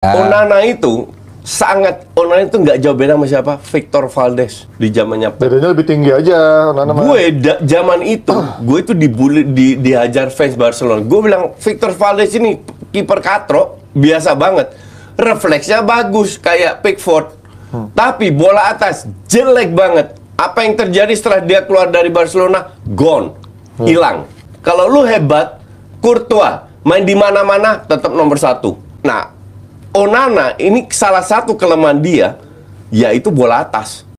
Ah. Onana itu sangat Onana itu nggak jauh beda sama siapa Victor Valdes di zamannya bedanya lebih tinggi aja Onana gue jaman zaman itu ah. gue itu dibully di, dihajar fans Barcelona gue bilang Victor Valdes ini kiper katro biasa banget refleksnya bagus kayak Pickford hmm. tapi bola atas jelek banget apa yang terjadi setelah dia keluar dari Barcelona gone hmm. hilang kalau lu hebat Courtois main di mana-mana tetap nomor satu nah Onana ini salah satu kelemahan dia yaitu bola atas.